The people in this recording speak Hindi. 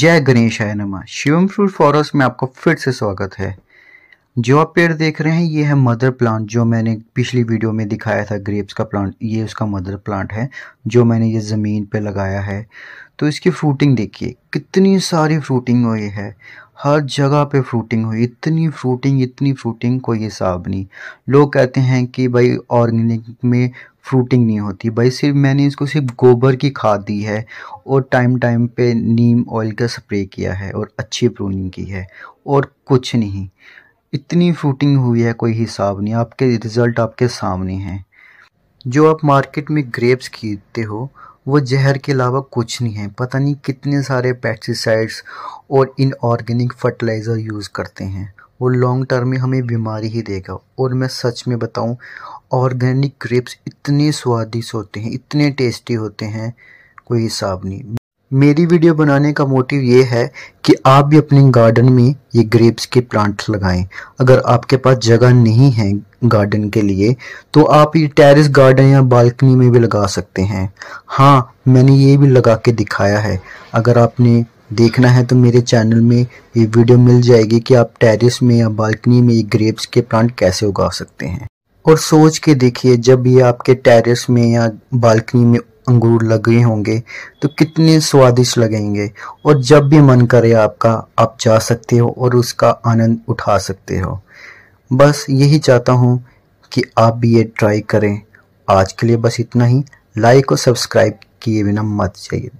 जय गणेश नमः नमा शिवम फ्रूट फॉरेस्ट में आपका फिर से स्वागत है जो आप पेड़ देख रहे हैं ये है मदर प्लांट जो मैंने पिछली वीडियो में दिखाया था ग्रेप्स का प्लांट ये उसका मदर प्लांट है जो मैंने ये ज़मीन पे लगाया है तो इसकी फ्रूटिंग देखिए कितनी सारी फ्रूटिंग हुई है हर जगह पे फ्रूटिंग हुई इतनी फ्रूटिंग इतनी फ्रूटिंग कोई हिसाब नहीं लोग कहते हैं कि भाई ऑर्गेनिक में फ्रूटिंग नहीं होती भाई सिर्फ मैंने इसको सिर्फ गोबर की खाद दी है और टाइम टाइम पे नीम ऑयल का स्प्रे किया है और अच्छी प्रूनिंग की है और कुछ नहीं इतनी फूटिंग हुई है कोई हिसाब नहीं आपके रिज़ल्ट आपके सामने हैं जो आप मार्केट में ग्रेप्स खरीदते हो वो जहर के अलावा कुछ नहीं है पता नहीं कितने सारे पेस्टिसाइड्स और इनऑर्गेनिक फर्टिलाइज़र यूज़ करते हैं वो लॉन्ग टर्म में हमें बीमारी ही देगा और मैं सच में बताऊं ऑर्गेनिक ग्रेप्स इतने स्वादिष्ट होते हैं इतने टेस्टी होते हैं कोई हिसाब नहीं मेरी वीडियो बनाने का मोटिव ये है कि आप भी अपने गार्डन में ये ग्रेप्स के प्लांट लगाएं अगर आपके पास जगह नहीं है गार्डन के लिए तो आप ये टेरेस गार्डन या बालकनी में भी लगा सकते हैं हाँ मैंने ये भी लगा के दिखाया है अगर आपने देखना है तो मेरे चैनल में ये वीडियो मिल जाएगी कि आप टेरिस में या बालकनी में ये ग्रेप्स के प्लांट कैसे उगा सकते हैं और सोच के देखिए जब ये आपके टेरेस में या बालकनी में अंगूर लगे होंगे तो कितने स्वादिष्ट लगेंगे और जब भी मन करे आपका आप जा सकते हो और उसका आनंद उठा सकते हो बस यही चाहता हूँ कि आप भी ये ट्राई करें आज के लिए बस इतना ही लाइक और सब्सक्राइब किए बिना मत चाहिए